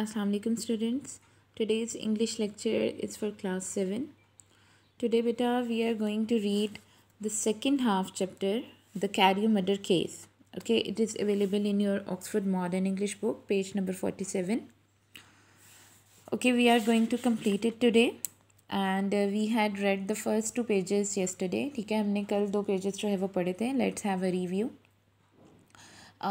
Assalamualaikum students. Today's English lecture is for class 7. Today beta we are going to read the second half chapter The Carrier Murder Case. Okay, it is available in your Oxford Modern English book page number 47. Okay, we are going to complete it today and uh, we had read the first two pages yesterday. ठीक है हमने कल pages जो है वो पढ़े थे. Let's have a review.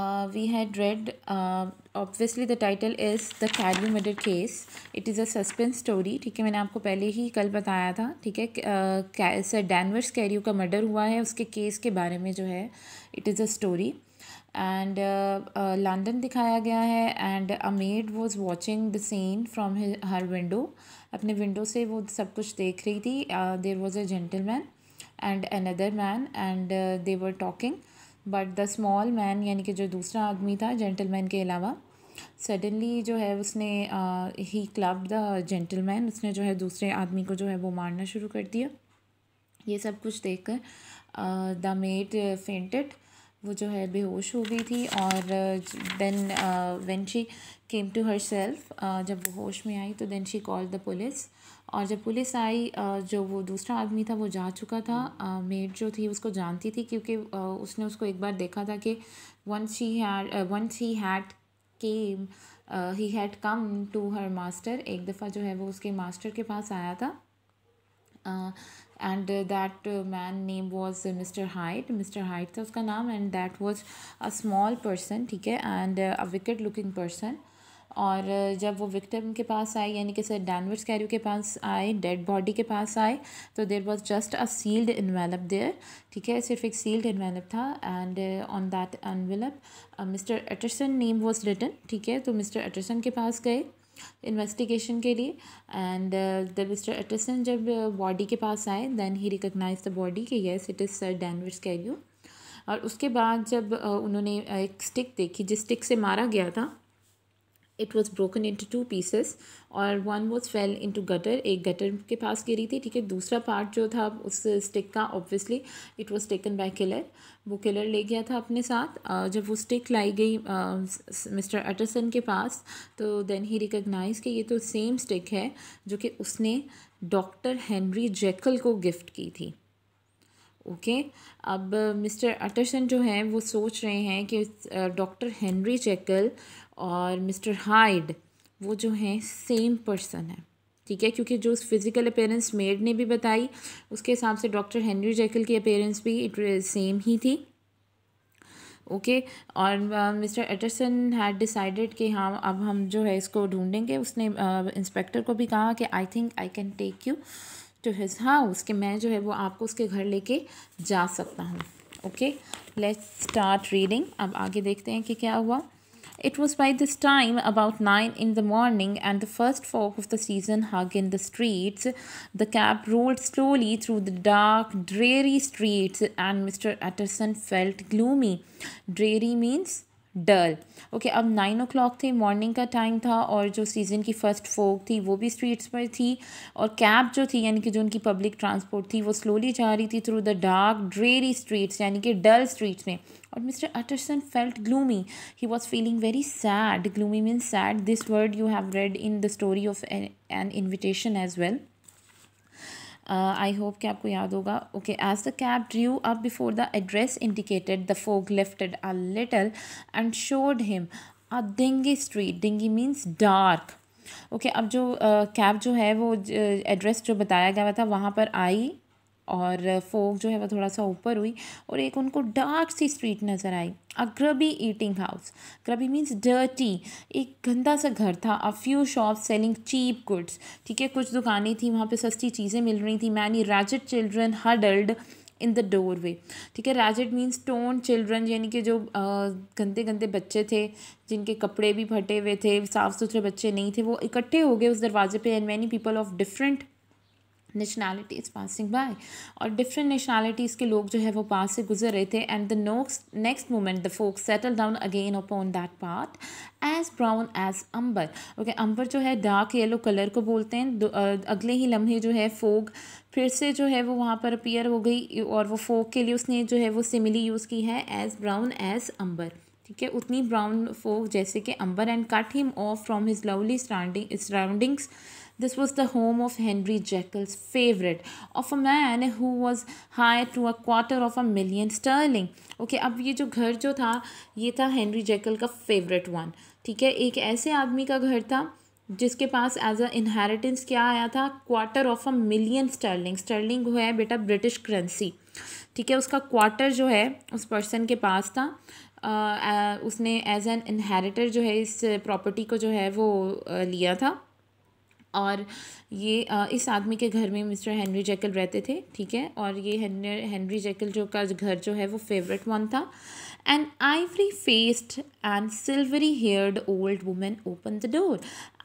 uh, we had read uh, obviously the title is the Cadley murder case it is a suspense story ठीक है मैंने आपको पहले ही कल बताया था ठीक है सर डैनवर्स कैरियो का मर्डर हुआ है उसके केस के बारे में जो है it is a story and London दिखाया गया है and a maid was watching the scene from her window अपने विंडो से वो सब कुछ देख रही थी there was a gentleman and another man and were talking but the small man यानी कि जो दूसरा आदमी था जेंटलमैन के अलावा सडनली जो है उसने ही क्लब द जेंटलमैन उसने जो है दूसरे आदमी को जो है वो मारना शुरू कर दिया ये सब कुछ देख कर द मेड फेंटेड वो जो है बेहोश हो गई थी और then when she came to herself जब वो होश में आई तो then she call the police और जब पुलिस आई uh, जो वो दूसरा आदमी था वो जा चुका था मेड uh, जो थी उसको जानती थी क्योंकि uh, उसने उसको एक बार देखा था कि once he once he had came he had come to her master एक दफ़ा जो है वो उसके मास्टर के पास आया था and that man name was Mr Hyde Mr Hyde था उसका नाम and that was a small person ठीक है and a wicked looking person और uh, जब वो विक्टिम के पास आए यानी कि सर डैनवर्स कैरियो के पास आए डेड बॉडी के पास आए तो there was just a sealed envelope there ठीक है सिर्फ एक सील्ड इन्वेलप था and on that envelope Mr Utterson name was written ठीक है तो मिस्टर एटरसन के पास गए इन्वेस्टिगेशन के लिए एंड द मिस्टर एटसन जब बॉडी uh, के पास आए then he recognise the body कि yes it is Sir Danvers Carew और उसके बाद जब uh, उन्होंने uh, एक स्टिक देखी जिस स्टिक से मारा गया था it was broken into two pieces और one was fell into gutter एक गटर के पास गिरी थी ठीक है दूसरा पार्ट जो था उस स्टिक का obviously it was taken by killer वो किलर ले गया था अपने साथ जब वो स्टिक लाई गई मिस्टर अटरसन के पास तो देन ही रिकगनाइज कि ये तो सेम स्टिक है जो कि उसने डॉक्टर हैंनरी जैकल को गिफ्ट की थी ओके okay. अब मिस्टर अटरसन जो हैं वो सोच रहे हैं कि डॉक्टर हैंनरी जैकल और मिस्टर हाइड वो जो हैं सेम पर्सन है ठीक है क्योंकि जो उस फिज़िकल अपेयरेंस मेड ने भी बताई उसके हिसाब से डॉक्टर हेनरी जैकल की अपेयरेंस भी इट सेम ही थी ओके okay, और मिस्टर एटरसन हैड डिसाइडेड कि हाँ अब हम जो है इसको ढूंढेंगे उसने इंस्पेक्टर uh, को भी कहा कि I think I can take you to his house कि मैं जो है वो आपको उसके घर लेके जा सकता हूँ ओके लेट्स स्टार्ट रीडिंग अब आगे देखते हैं कि क्या हुआ It was by this time about 9 in the morning and the first fog of the season hung in the streets. The cab rolled slowly through the dark, dreary streets and Mr. Utterson felt gloomy. Dreary means dull okay अब nine o'clock थे morning का time था और जो season की first फोक थी वो भी स्ट्रीट्स पर थी और कैब जो थी यानी कि जो उनकी पब्लिक ट्रांसपोर्ट थी वो स्लोली जा रही थी through the dark dreary streets यानी कि डल स्ट्रीट्स में और Mr Utterson felt gloomy he was feeling very sad gloomy means sad this word you have read in the story of an invitation as well I uh, hope कि आपको याद होगा okay as the cab drew up before the address indicated the fog lifted a little and showed him a dingy street dingy means dark okay अब जो cab uh, जो है वो address uh, जो बताया गया था वहाँ पर आई और फोक जो है वो थोड़ा सा ऊपर हुई और एक उनको डार्क सी स्ट्रीट नज़र आई a grubby eating house grubby means dirty एक गंदा सा घर था a few shop selling cheap goods ठीक है कुछ दुकानें थी वहाँ पे सस्ती चीज़ें मिल रही थी many ragged children huddled in the doorway ठीक है रैजेट मीन्स टोन चिल्ड्रन यानी कि जो गंदे गंदे बच्चे थे जिनके कपड़े भी फटे हुए थे साफ़ सुथरे बच्चे नहीं थे वो इकट्ठे हो गए उस दरवाजे पे and many people of different nationalities passing by और डिफरेंट नेशनैलिटीज़ के लोग जो है वो पास से गुजर रहे थे and the knocks next moment the fog settle down again upon that part as brown as amber okay amber जो है डार्क येलो कलर को बोलते हैं अगले ही लम्हे जो है फोक फिर से जो है वो वहाँ पर अपीयर हो गई और वो फोक के लिए उसने जो है वो सिमिली यूज़ की है एज ब्राउन एज अम्बर ठीक है उतनी ब्राउन फोक जैसे कि amber and cut him off from his lovely surrounding surroundings This was the home of Henry Jekyll's favorite, of a man who was hired to a quarter of a million sterling. Okay okay, अब ये जो घर जो था ये था henry Jekyll का favourite one ठीक है एक ऐसे आदमी का घर था जिसके पास एज अ इनहेरिटेंस क्या आया था quarter of a million sterling sterling है बेटा ब्रिटिश करेंसी ठीक है उसका क्वार्टर जो है उस पर्सन के पास था आ, आ, उसने एज एन इनहेरिटर जो है इस प्रॉपर्टी को जो है वो लिया था और ये आ, इस आदमी के घर में मिस्टर हेनरी जैकल रहते थे ठीक है और ये हेनरी जैकल जो का घर जो है वो फेवरेट वन था and ivory faced and silvery haired old women open the door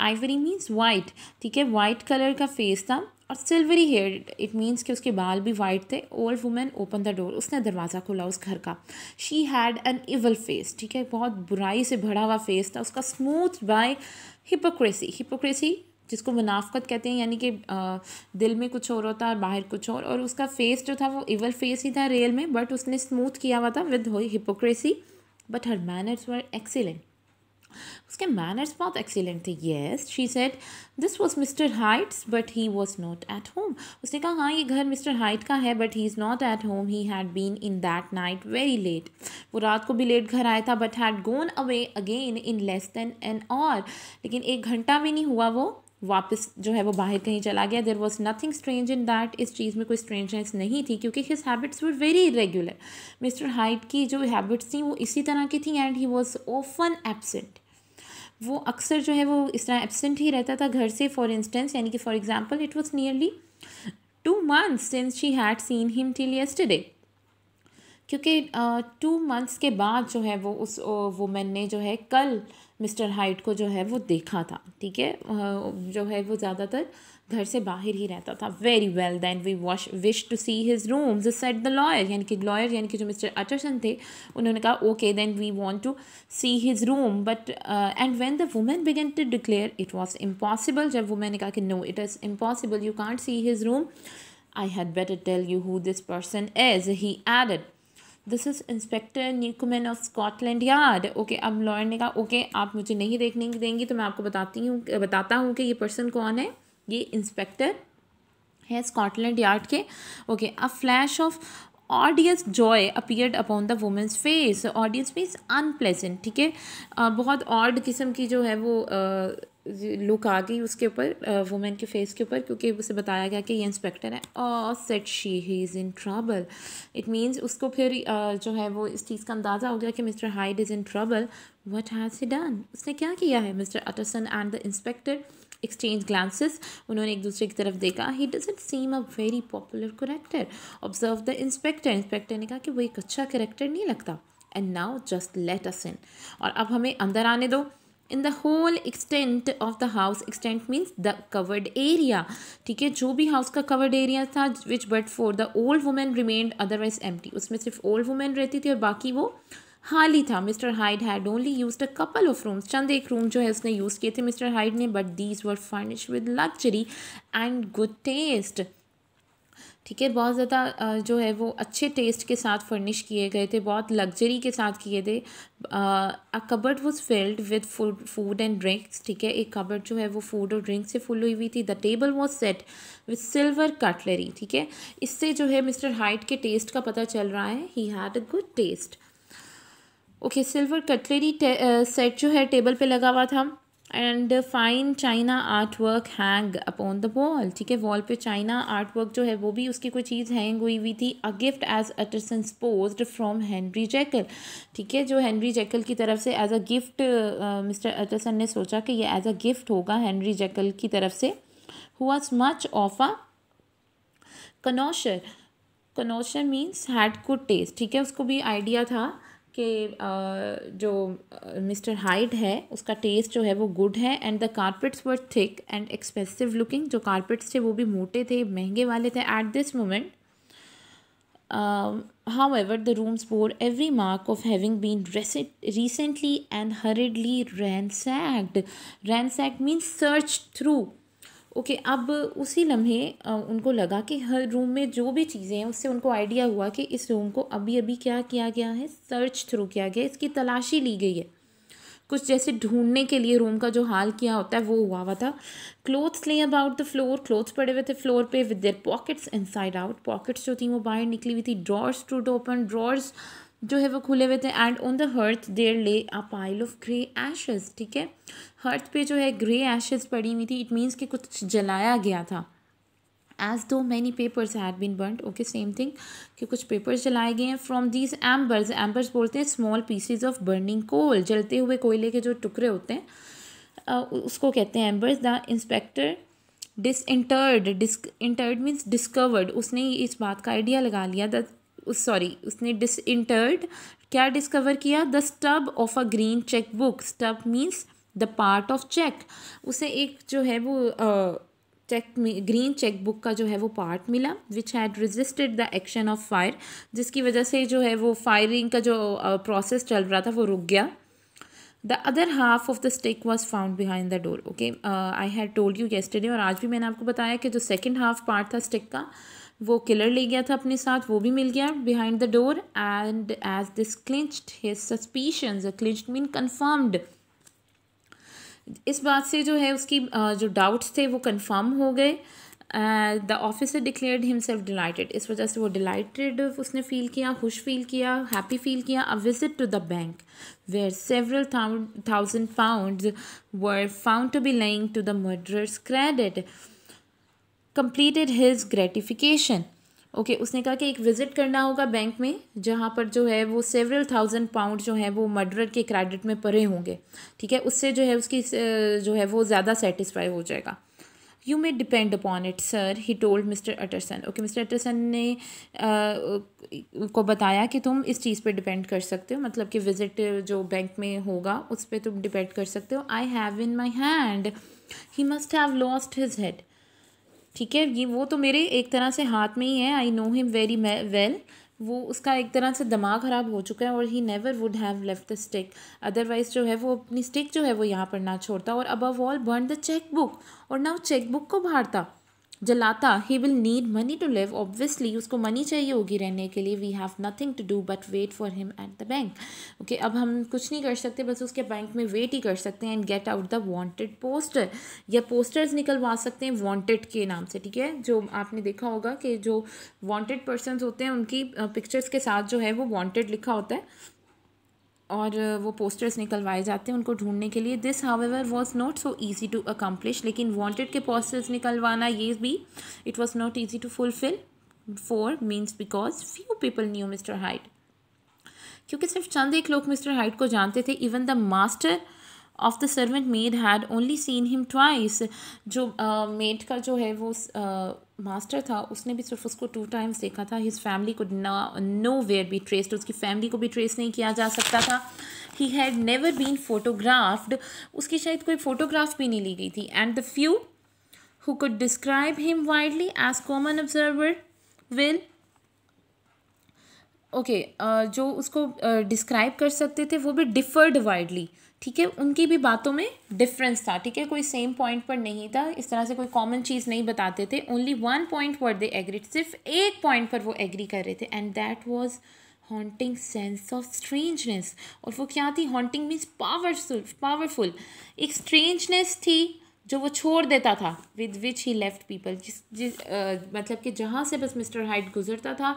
ivory means white ठीक है वाइट कलर का फेस था और सिल्वरी हेयर इट मीन्स कि उसके बाल भी वाइट थे old women open the door उसने दरवाज़ा खोला उस घर का she had an evil face ठीक है बहुत बुराई से भरा हुआ फेस था उसका स्मूथ बाय हिपोक्रेसी हिपोक्रेसी जिसको मुनाफ़त कहते हैं यानी कि दिल में कुछ और होता है बाहर कुछ और और उसका फेस जो था वो इवल फेस ही था रियल में बट उसने स्मूथ किया हुआ था with hypocrisy but her manners were excellent उसके मैनर्स बहुत एक्सीलेंट थे yes she said this was Mr Hyde's but he was not at home उसने कहा हाँ ये घर मिस्टर हाइट का है but he is not at home he had been in that night very late वो रात को भी लेट घर आया था but had gone away again in less than an our लेकिन एक घंटा भी नहीं हुआ वो वापस जो है वो बाहर कहीं चला गया there was nothing strange in that इस चीज़ में कोई स्ट्रेंजनेस नहीं थी क्योंकि his habits were very irregular Mr Hyde की जो हैबिट्स थी वो इसी तरह की थी and he was often absent वो अक्सर जो है वो इस तरह एबसेंट ही रहता था घर से फॉर इंस्टेंस यानी कि for example it was nearly two months since she had seen him till yesterday क्योंकि टू मंथ्स के बाद जो है वो उस वुमेन ने जो है कल मिस्टर हाइट को जो है वो देखा था ठीक है जो है वो ज़्यादातर घर से बाहर ही रहता था very well then we wash wish to see his room said the lawyer यानी कि लॉयर यानी कि जो मिस्टर अटरसन थे उन्होंने कहा okay then we want to see his room but and when the women began to declare it was impossible जब वुमेन ने कहा कि no it is impossible you can't see his room I had better tell you who this person as he added this is Inspector Newcomen of Scotland Yard okay अब lawyer ने कहा okay okay, आप मुझे नहीं देखने देंगी तो मैं आपको बताती हूँ बताता हूँ कि ये पर्सन कौन है ये इंस्पेक्टर है स्कॉटलैंड यार्ड के okay a flash of odious joy appeared upon the women's face odious means unpleasant ठीक है बहुत ऑर्ड किस्म की जो है वो uh, लुक आ गई उसके ऊपर वुमेन के फेस के ऊपर क्योंकि उसे बताया गया कि ये इंस्पेक्टर है और said she he is in trouble it means उसको फिर uh, जो है वो इस चीज़ का अंदाज़ा हो गया कि Mr Hyde is in trouble what has he done उसने क्या किया है Mr Utterson and the inspector exchange glances उन्होंने एक दूसरे की तरफ देखा he doesn't seem a very popular character observe the inspector inspector ने कहा कि वो एक अच्छा करेक्टर नहीं लगता and now just let us in और अब हमें अंदर आने दो in the whole extent of the house extent means the covered area ठीक है जो भी हाउस का कवर्ड एरिया था which but for the old women remained otherwise um उसमें सिर्फ ओल्ड वुमेन रहती थी और बाकी वो हाली था Mr Hyde had only use a couple of rooms चंद एक रूम जो है उसने यूज़ किए थे मिस्टर हाइड ने but these were furnish with luxury and good taste ठीक है बहुत ज़्यादा जो है वो अच्छे टेस्ट के साथ फर्निश किए गए थे बहुत लग्जरी के साथ किए थे a cupboard was filled with food food and drinks ठीक है एक कबर्ड जो है वो फूड और ड्रिंक से फुल हुई हुई थी the table was set with silver cutlery ठीक है इससे जो है मिस्टर हाइट के टेस्ट का पता चल रहा है he had a good taste okay silver cutlery set जो है टेबल पे लगा हुआ था and fine china art work hang upon the wall ठीक है वॉल पे चाइना आर्ट वर्क जो है वो भी उसकी कोई चीज़ हैंग हुई हुई थी a gift as Utterson supposed from Henry Jekyll ठीक है जो हेनरी जैकल की तरफ से as a gift Mr Utterson ने सोचा कि ये एज अ गिफ्ट होगा हेनरी जैकल की तरफ से हुआ much of a connoisseur connoisseur means had good taste ठीक है उसको भी आइडिया था कि जो मिस्टर हाइड है उसका टेस्ट जो है वो गुड है and the carpets were thick and expensive looking जो कारपेट्स थे वो भी मोटे थे महंगे वाले थे at this moment however the rooms bore every mark of having been recently and hurriedly ran ransacked ran means search through okay okay, अब उसी लम्हे उनको लगा कि हर रूम में जो भी चीज़ें हैं उससे उनको आइडिया हुआ कि इस रूम को अभी अभी क्या किया गया है सर्च थ्रू किया गया इसकी तलाशी ली गई है कुछ जैसे ढूंढने के लिए रूम का जो हाल किया होता है वो हुआ हुआ था क्लोथ्स ले अबाउट द फ्लोर क्लोथ्स पड़े हुए थे फ्लोर पे with their pockets inside out pockets जो थी वो बाहर निकली हुई थी ड्रॉर्स टू ओपन ड्रॉर्स जो है वो खुले हुए थे and on the hearth there lay a pile of grey ashes ठीक है हर्थ पे जो है ग्रे एशेस पड़ी हुई थी इट मीन्स कि कुछ जलाया गया था as though many papers had been burned okay same thing कि कुछ पेपर्स जलाए गए हैं फ्रॉम दीज एम्बर्स एम्बर्स बोलते हैं small pieces of burning coal जलते हुए कोयले के जो टुकड़े होते हैं उसको कहते हैं embers the inspector disinterred disinterred means discovered उसने इस बात का आइडिया लगा लिया दैट उस सॉरी उसने डिस इंटर्ड क्या डिस्कवर किया the stub of a green cheque book stub means the part of cheque उसे एक जो है वो चेक ग्रीन चेक बुक का जो है वो पार्ट मिला which had registered the action of fire जिसकी वजह से जो है वो फायरिंग का जो प्रोसेस चल रहा था वो रुक गया the other half of the stick was found behind the door okay I had told you yesterday और आज भी मैंने आपको बताया कि जो सेकेंड हाफ पार्ट था स्टिक का वो किलर ले गया था अपने साथ वो भी मिल गया behind the door and as this clinched his suspicions clinched mean confirmed इस बात से जो है उसकी uh, जो डाउट्स थे वो कन्फर्म हो गए the officer declared himself delighted इस वजह से वो डिलाइटेड उसने फील किया खुश फील किया हैप्पी फील किया a visit to the bank where several thousand pound were found to be lying to the murderer's credit completed his gratification okay okay, उसने कहा कि एक विज़िट करना होगा बैंक में जहाँ पर जो है वो सेवरल थाउजेंड पाउंड जो है वो मर्डरर के क्रेडिट में परे होंगे ठीक है उससे जो है उसकी जो है वो ज़्यादा सेटिस्फाई हो जाएगा you may depend upon it sir he told mister Utterson okay mister Utterson ने आ, को बताया कि तुम इस चीज़ पे डिपेंड कर सकते हो मतलब कि विज़िट जो बैंक में होगा उस पर तुम डिपेंड कर सकते हो I have in my hand he must have lost his head ठीक है ये वो तो मेरे एक तरह से हाथ में ही है I know him very well वो उसका एक तरह से दिमाग ख़राब हो चुका है और he never would have left the stick otherwise जो है वो अपनी स्टिक जो है वो यहाँ पर ना छोड़ता और above all burn the cheque book और ना वो चेक बुक को भारता जलाता he will need money to live obviously उसको मनी चाहिए होगी रहने के लिए we have nothing to do but wait for him at the bank okay अब हम कुछ नहीं कर सकते बस उसके बैंक में वेट ही कर सकते हैं and get out the wanted poster या पोस्टर्स निकलवा सकते हैं वांटेड के नाम से ठीक है जो आपने देखा होगा कि जो वॉन्टेड पर्सन होते हैं उनकी पिक्चर्स के साथ जो है वो वॉन्टेड लिखा होता है और वो पोस्टर्स निकलवाए जाते हैं उनको ढूंढने के लिए this however was not so easy to accomplish लेकिन वांटेड के पोस्टर्स निकलवाना ये भी it was not easy to fulfil for means because few people knew mister Hyde क्योंकि सिर्फ चंद एक लोग मिस्टर हाइट को जानते थे even the master of the servant maid had only seen him twice जो मेड uh, का जो है वो uh, मास्टर था उसने भी सिर्फ उसको टू टाइम्स देखा था हिज फैमिली को नो वेयर बी ट्रेस्ड उसकी फैमिली को भी ट्रेस नहीं किया जा सकता था he had never been photographed उसकी शायद कोई फोटोग्राफ भी नहीं ली गई थी and the few who could describe him widely as common observer will okay जो उसको डिस्क्राइब uh, कर सकते थे वो भी डिफर्ड वाइडली ठीक है उनकी भी बातों में डिफरेंस था ठीक है कोई सेम पॉइंट पर नहीं था इस तरह से कोई कॉमन चीज़ नहीं बताते थे ओनली वन पॉइंट पर दे एग्री सिर्फ एक पॉइंट पर वो एग्री कर रहे थे and that was haunting sense of strangeness और वो क्या थी हॉन्टिंग मीन्स पावरफुल पावरफुल एक स्ट्रेंजनेस थी जो वो छोड़ देता था with which he left people जिस जिस uh, मतलब कि जहाँ से बस मिस्टर हाइट गुजरता था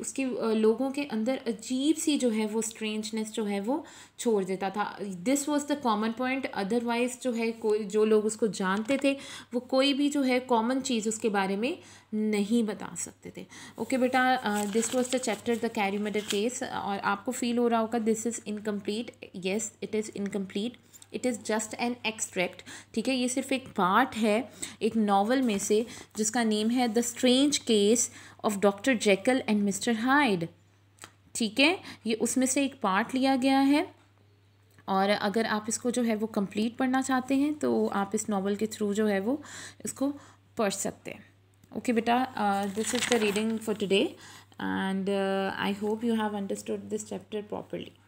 उसके लोगों के अंदर अजीब सी जो है वो स्ट्रेंजनेस जो है वो छोड़ देता था this was the common point otherwise जो है कोई जो लोग उसको जानते थे वो कोई भी जो है कॉमन चीज़ उसके बारे में नहीं बता सकते थे ओके okay, बेटा this was the chapter the Carew murder case और आपको फील हो रहा होगा this is incomplete yes it is incomplete it is just an extract ठीक है ये सिर्फ एक पार्ट है एक नावल में से जिसका नेम है the strange case of doctor Jekyll and mister Hyde ठीक है ये उसमें से एक पार्ट लिया गया है और अगर आप इसको जो है वो कंप्लीट पढ़ना चाहते हैं तो आप इस नावल के थ्रू जो है वो इसको पढ़ सकते हैं ओके बेटा this is the reading for today and I hope you have understood this chapter properly